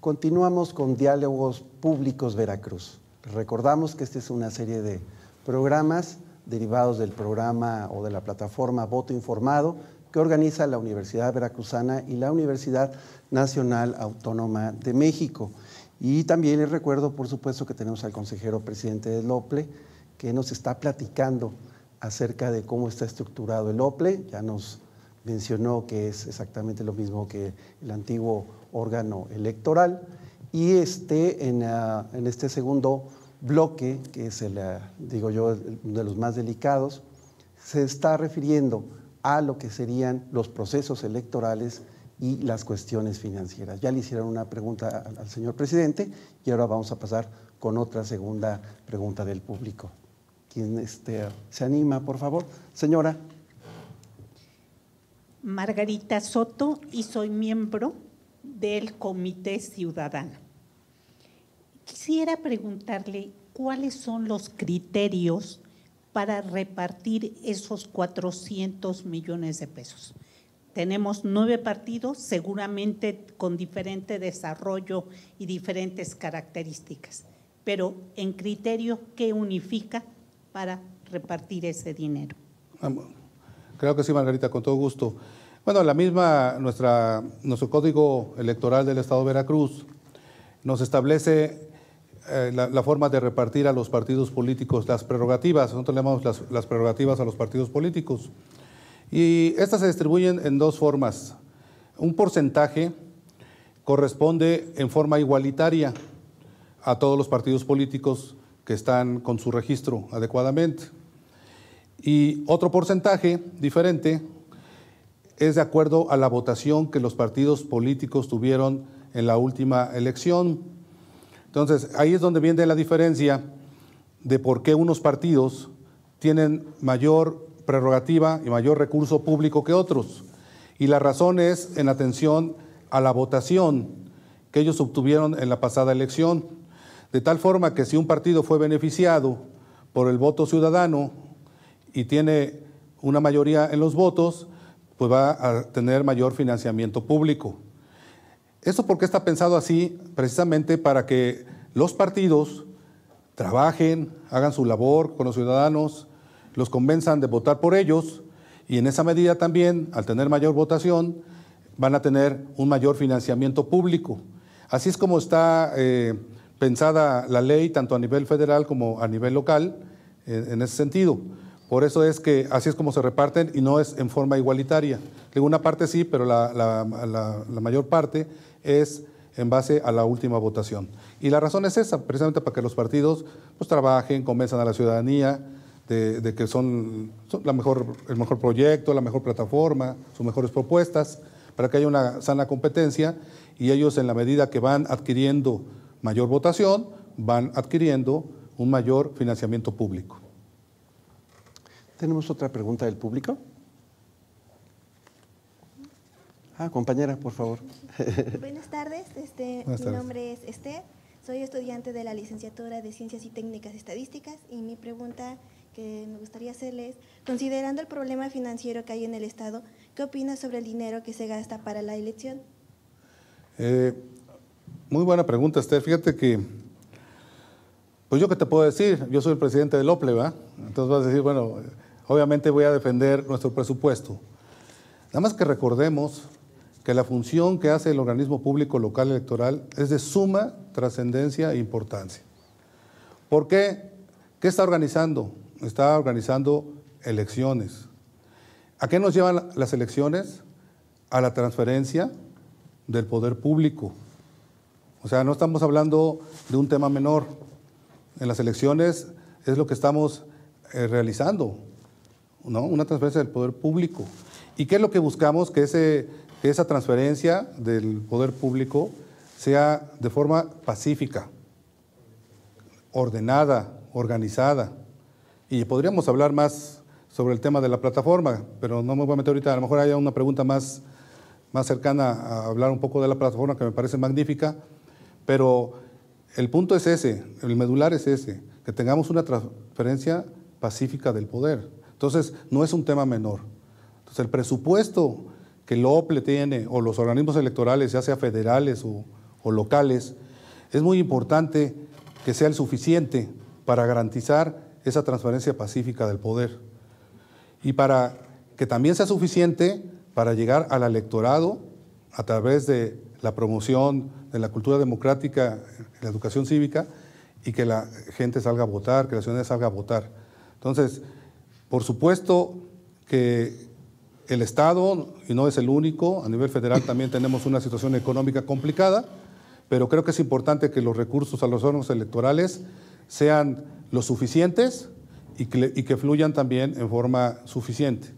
Continuamos con Diálogos Públicos Veracruz. Recordamos que este es una serie de programas derivados del programa o de la plataforma Voto Informado que organiza la Universidad Veracruzana y la Universidad Nacional Autónoma de México. Y también les recuerdo, por supuesto, que tenemos al consejero presidente de LOPLE, que nos está platicando acerca de cómo está estructurado el OPLE. Ya nos mencionó que es exactamente lo mismo que el antiguo órgano electoral. Y este, en, ah, este segundo bloque, que es el, ah, digo yo, uno de los más delicados, se está refiriendo a lo que serían los procesos electorales y las cuestiones financieras. Ya le hicieron una pregunta al señor presidente y ahora vamos a pasar con otra segunda pregunta del público quien este, se anima, por favor. Señora. Margarita Soto y soy miembro del Comité Ciudadano. Quisiera preguntarle cuáles son los criterios para repartir esos 400 millones de pesos. Tenemos nueve partidos, seguramente con diferente desarrollo y diferentes características, pero en criterio, ¿qué unifica para repartir ese dinero. Creo que sí, Margarita, con todo gusto. Bueno, la misma, nuestra, nuestro código electoral del Estado de Veracruz nos establece eh, la, forma de repartir a los partidos políticos las prerrogativas. Nosotros le llamamos las, las prerrogativas a los partidos políticos. Y estas se distribuyen en dos formas. Un porcentaje corresponde en forma igualitaria a todos los partidos políticos que están con su registro adecuadamente. Y otro porcentaje diferente es de acuerdo a la votación que los partidos políticos tuvieron en la última elección. Entonces, ahí es donde viene la diferencia de por qué unos partidos tienen mayor prerrogativa y mayor recurso público que otros. Y la razón es en atención a la votación que ellos obtuvieron en la pasada elección. De tal forma que si un partido fue beneficiado por el voto ciudadano y tiene una mayoría en los votos, pues va a tener mayor financiamiento público. Esto porque está pensado así precisamente para que los partidos trabajen, hagan su labor con los ciudadanos, los convenzan de votar por ellos y en esa medida también, al tener mayor votación, van a tener un mayor financiamiento público. Así es como está eh, pensada la ley tanto a nivel federal como a nivel local en ese sentido. Por eso es que así es como se reparten y no es en forma igualitaria. Una parte sí, pero la, mayor parte es en base a la última votación. Y la razón es esa, precisamente para que los partidos pues, trabajen, convenzan a la ciudadanía de, que son, la mejor, el mejor proyecto, la mejor plataforma, sus mejores propuestas, para que haya una sana competencia y ellos en la medida que van adquiriendo mayor votación van adquiriendo un mayor financiamiento público. Tenemos otra pregunta del público. Ah, compañera, por favor. Buenas tardes, este, mi nombre es Esther, soy estudiante de la licenciatura de Ciencias y Técnicas Estadísticas y mi pregunta que me gustaría hacerles, considerando el problema financiero que hay en el Estado, ¿qué opinas sobre el dinero que se gasta para la elección? Eh, muy buena pregunta, Esther. Fíjate que, pues yo qué te puedo decir, yo soy el presidente del OPLE, Entonces vas a decir, bueno, obviamente voy a defender nuestro presupuesto. Nada más que recordemos que la función que hace el organismo público local electoral es de suma trascendencia e importancia. ¿Por qué? ¿Qué está organizando? Está organizando elecciones. ¿A qué nos llevan las elecciones? A la transferencia del poder público o sea, no estamos hablando de un tema menor. En las elecciones es lo que estamos eh, realizando, ¿no? Una transferencia del poder público. ¿Y qué es lo que buscamos? Que, ese, esa transferencia del poder público sea de forma pacífica, ordenada, organizada. Y podríamos hablar más sobre el tema de la plataforma, pero no me voy a meter ahorita, a lo mejor haya una pregunta más, más cercana a hablar un poco de la plataforma que me parece magnífica. Pero el punto es ese, el medular es ese, que tengamos una transferencia pacífica del poder. Entonces, no es un tema menor. Entonces, el presupuesto que el OPLE tiene, o los organismos electorales, ya sea federales o, o locales, es muy importante que sea el suficiente para garantizar esa transferencia pacífica del poder. Y para que también sea suficiente para llegar al electorado a través de la promoción de la cultura democrática, la educación cívica y que la gente salga a votar, que la ciudadanía salga a votar. Entonces, por supuesto que el Estado, y no es el único, a nivel federal también tenemos una situación económica complicada, pero creo que es importante que los recursos a los órganos electorales sean los suficientes y que, y que fluyan también en forma suficiente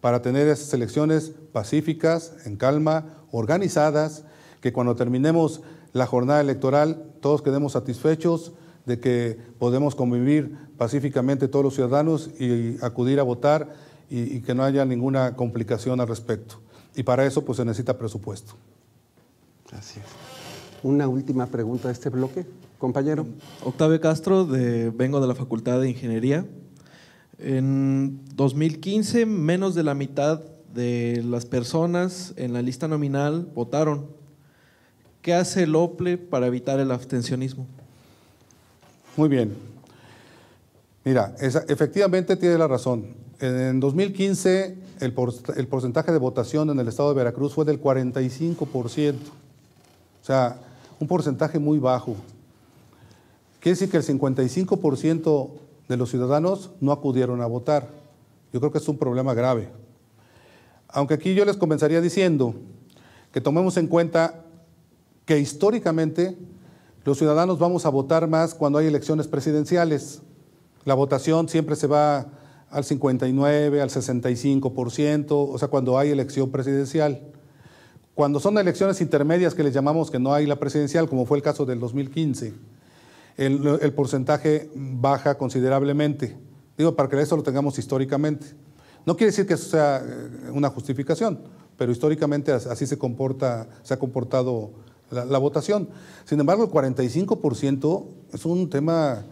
para tener esas elecciones pacíficas, en calma, organizadas, que cuando terminemos la jornada electoral todos quedemos satisfechos de que podemos convivir pacíficamente todos los ciudadanos y acudir a votar y, que no haya ninguna complicación al respecto. Y para eso pues se necesita presupuesto. Gracias. Una última pregunta de este bloque, compañero. Octavio Castro, de, vengo de la Facultad de Ingeniería. En 2015, menos de la mitad de las personas en la lista nominal votaron. ¿Qué hace el OPLE para evitar el abstencionismo? Muy bien. Mira, efectivamente tiene la razón. En 2015 el, el porcentaje de votación en el estado de Veracruz fue del 45%. O sea, un porcentaje muy bajo. Quiere decir que el 55% de los ciudadanos no acudieron a votar. Yo creo que es un problema grave. Aunque aquí yo les comenzaría diciendo que tomemos en cuenta que históricamente los ciudadanos vamos a votar más cuando hay elecciones presidenciales. La votación siempre se va al 59, al 65%, o sea, cuando hay elección presidencial. Cuando son elecciones intermedias que les llamamos que no hay la presidencial, como fue el caso del 2015, el, el porcentaje baja considerablemente. Digo, para que eso lo tengamos históricamente. No quiere decir que eso sea eh, una justificación, pero históricamente así se, comporta, se ha comportado la, votación. Sin embargo, el 45% es un tema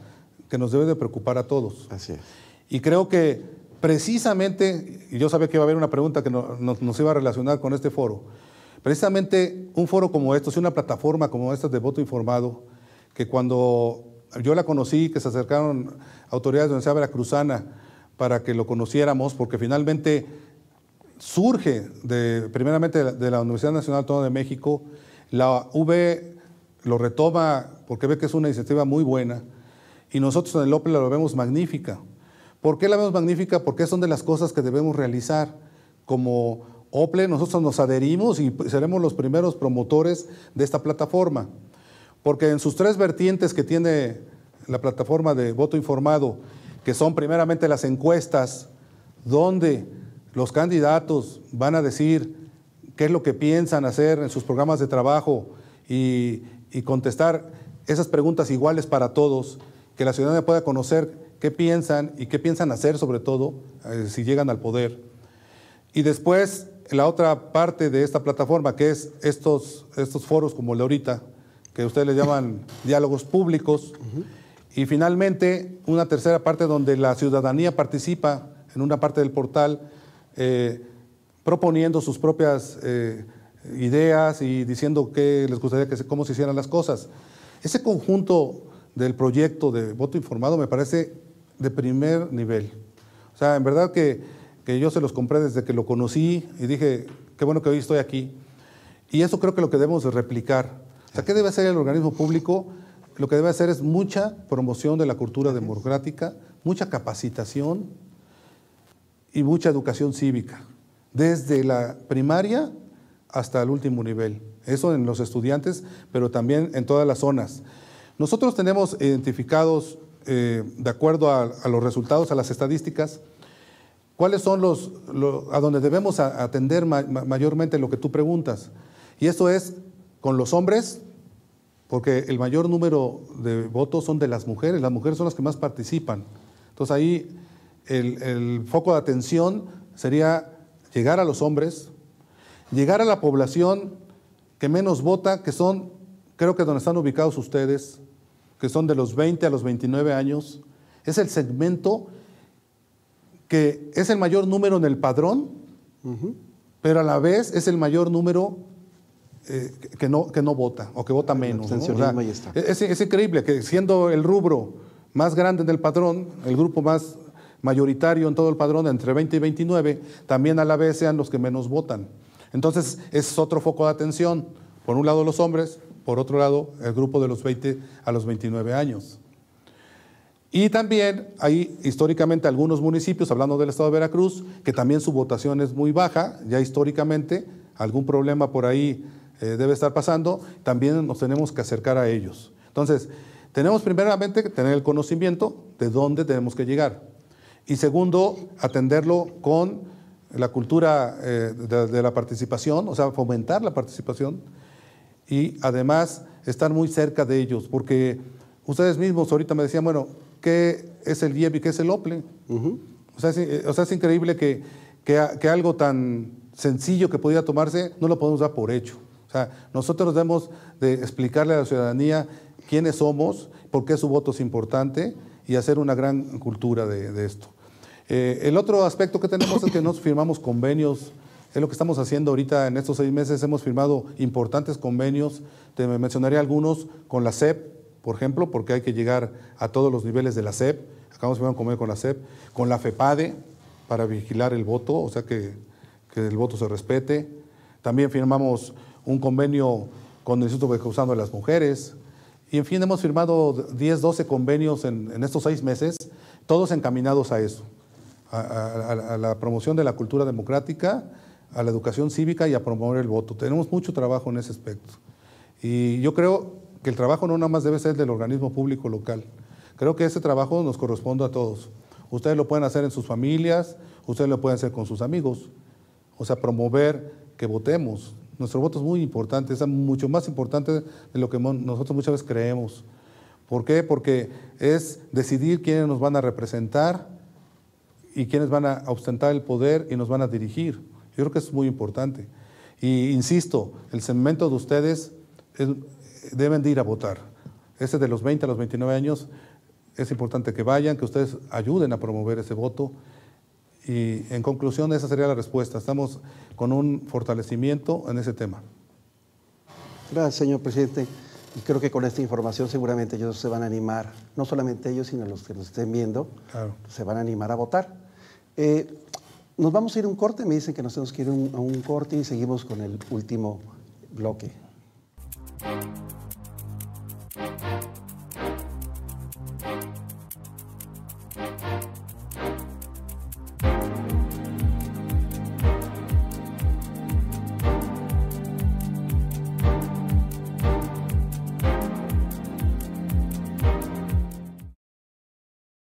que nos debe de preocupar a todos. Así es. Y creo que precisamente, y yo sabía que iba a haber una pregunta que nos iba a relacionar con este foro, precisamente un foro como este, una plataforma como esta de voto informado, que cuando yo la conocí, que se acercaron autoridades de la Universidad Veracruzana, para que lo conociéramos, porque finalmente surge de, primeramente de la Universidad Nacional Autónoma de México, la UB lo retoma porque ve que es una iniciativa muy buena y nosotros en el Ople lo vemos magnífica. ¿Por qué la vemos magnífica? Porque son de las cosas que debemos realizar. Como OPLE nosotros nos adherimos y seremos los primeros promotores de esta plataforma. Porque en sus tres vertientes que tiene la plataforma de voto informado que son primeramente las encuestas, donde los candidatos van a decir qué es lo que piensan hacer en sus programas de trabajo y, contestar esas preguntas iguales para todos, que la ciudadanía pueda conocer qué piensan y qué piensan hacer sobre todo eh, si llegan al poder. Y después la otra parte de esta plataforma, que es estos, estos foros como el de ahorita, que ustedes le llaman diálogos públicos, y finalmente, una tercera parte donde la ciudadanía participa en una parte del portal eh, proponiendo sus propias eh, ideas y diciendo qué les gustaría que cómo se hicieran las cosas. Ese conjunto del proyecto de voto informado me parece de primer nivel. O sea, en verdad que, yo se los compré desde que lo conocí y dije, qué bueno que hoy estoy aquí. Y eso creo que lo que debemos replicar. O sea, ¿qué debe hacer el organismo público? lo que debe hacer es mucha promoción de la cultura democrática, mucha capacitación y mucha educación cívica, desde la primaria hasta el último nivel. Eso en los estudiantes, pero también en todas las zonas. Nosotros tenemos identificados, eh, de acuerdo a, los resultados, a las estadísticas, cuáles son los, a donde debemos atender mayormente lo que tú preguntas. Y eso es con los hombres, porque el mayor número de votos son de las mujeres, las mujeres son las que más participan. Entonces ahí el, foco de atención sería llegar a los hombres, llegar a la población que menos vota, que son, creo que donde están ubicados ustedes, que son de los 20 a los 29 años, es el segmento que es el mayor número en el padrón, pero a la vez es el mayor número eh, que, no, que no vota o que vota menos. es, increíble que siendo el rubro más grande del padrón, el grupo más mayoritario en todo el padrón, entre 20 y 29, también a la vez sean los que menos votan. Entonces, es otro foco de atención. Por un lado los hombres, por otro lado el grupo de los 20 a los 29 años. Y también hay históricamente algunos municipios, hablando del estado de Veracruz, que también su votación es muy baja, ya históricamente, algún problema por ahí eh, debe estar pasando, también nos tenemos que acercar a ellos. Entonces, tenemos primeramente que tener el conocimiento de dónde tenemos que llegar. Y segundo, atenderlo con la cultura eh, de, la participación, o sea, fomentar la participación y además estar muy cerca de ellos, porque ustedes mismos ahorita me decían, bueno, ¿qué es el IEB y qué es el OPLE? o, sea, es, increíble que, que algo tan sencillo que podía tomarse no lo podemos dar por hecho. O sea, nosotros debemos de explicarle a la ciudadanía quiénes somos, por qué su voto es importante y hacer una gran cultura de, esto. Eh, el otro aspecto que tenemos es que nos firmamos convenios. Es lo que estamos haciendo ahorita en estos seis meses. Hemos firmado importantes convenios. Te mencionaré algunos con la SEP, por ejemplo, porque hay que llegar a todos los niveles de la CEP. Acabamos de firmar un convenio con la SEP. con la FEPADE para vigilar el voto, o sea que el voto se respete. También firmamos un convenio con el Instituto Veracruzano de las Mujeres. Y en fin, hemos firmado 10, 12 convenios en, estos seis meses, todos encaminados a eso, a, a, la promoción de la cultura democrática, a la educación cívica y a promover el voto. Tenemos mucho trabajo en ese aspecto. Y yo creo que el trabajo no nada más debe ser del organismo público local. Creo que ese trabajo nos corresponde a todos. Ustedes lo pueden hacer en sus familias, ustedes lo pueden hacer con sus amigos. O sea, promover que votemos, nuestro voto es muy importante, es mucho más importante de lo que nosotros muchas veces creemos. ¿Por qué? Porque es decidir quiénes nos van a representar y quiénes van a ostentar el poder y nos van a dirigir. Yo creo que es muy importante. Y insisto, el segmento de ustedes deben de ir a votar. Ese de los 20 a los 29 años es importante que vayan, que ustedes ayuden a promover ese voto y en conclusión, esa sería la respuesta. Estamos con un fortalecimiento en ese tema. Gracias, señor presidente. Y creo que con esta información seguramente ellos se van a animar, no solamente ellos, sino los que nos estén viendo, se van a animar a votar. Eh, nos vamos a ir a un corte, me dicen que nos tenemos que ir a un corte y seguimos con el último bloque.